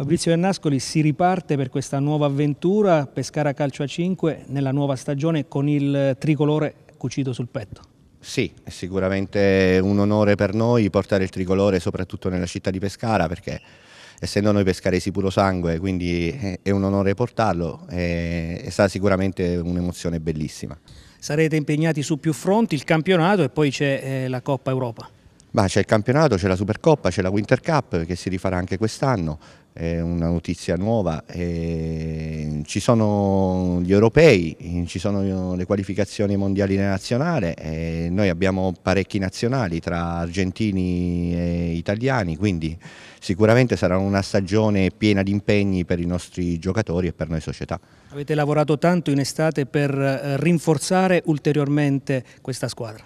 Fabrizio Vernascoli si riparte per questa nuova avventura, Pescara Calcio a 5 nella nuova stagione con il tricolore cucito sul petto. Sì, è sicuramente un onore per noi portare il tricolore soprattutto nella città di Pescara perché essendo noi pescaresi puro sangue quindi è un onore portarlo è stata sicuramente un'emozione bellissima. Sarete impegnati su più fronti, il campionato e poi c'è eh, la Coppa Europa. Ma c'è il campionato, c'è la Supercoppa, c'è la Winter Cup che si rifarà anche quest'anno, è una notizia nuova. E ci sono gli europei, ci sono le qualificazioni mondiali nazionale, e noi abbiamo parecchi nazionali tra argentini e italiani, quindi sicuramente sarà una stagione piena di impegni per i nostri giocatori e per noi società. Avete lavorato tanto in estate per eh, rinforzare ulteriormente questa squadra?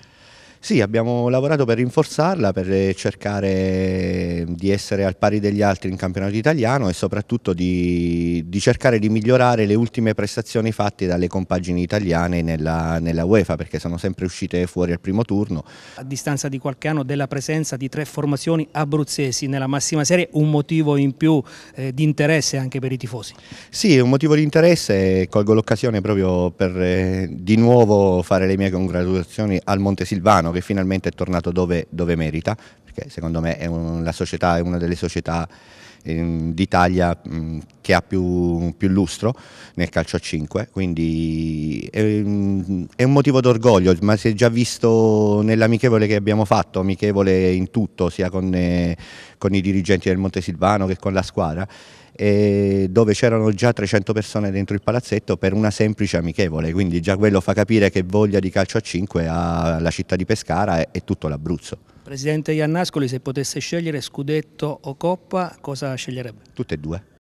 Sì, abbiamo lavorato per rinforzarla, per eh, cercare di essere al pari degli altri in campionato italiano e soprattutto di, di cercare di migliorare le ultime prestazioni fatte dalle compagini italiane nella, nella UEFA perché sono sempre uscite fuori al primo turno. A distanza di qualche anno della presenza di tre formazioni abruzzesi nella massima serie, un motivo in più eh, di interesse anche per i tifosi? Sì, è un motivo di interesse, colgo l'occasione proprio per eh, di nuovo fare le mie congratulazioni al Montesilvano che finalmente è tornato dove, dove merita, perché secondo me un, la società è una delle società Ehm, d'Italia mm, che ha più, più, lustro nel calcio a 5, quindi è, ehm, è un motivo d'orgoglio, ma si è già visto nell'amichevole che abbiamo fatto, amichevole in tutto, sia con, eh, con i dirigenti del Montesilvano che con la squadra, eh, dove c'erano già 300 persone dentro il palazzetto per una semplice amichevole, quindi già quello fa capire che voglia di calcio a 5 ha la città di Pescara e, e tutto l'Abruzzo. Presidente Iannascoli, se potesse scegliere scudetto o coppa, cosa sceglierebbe? Tutte e due.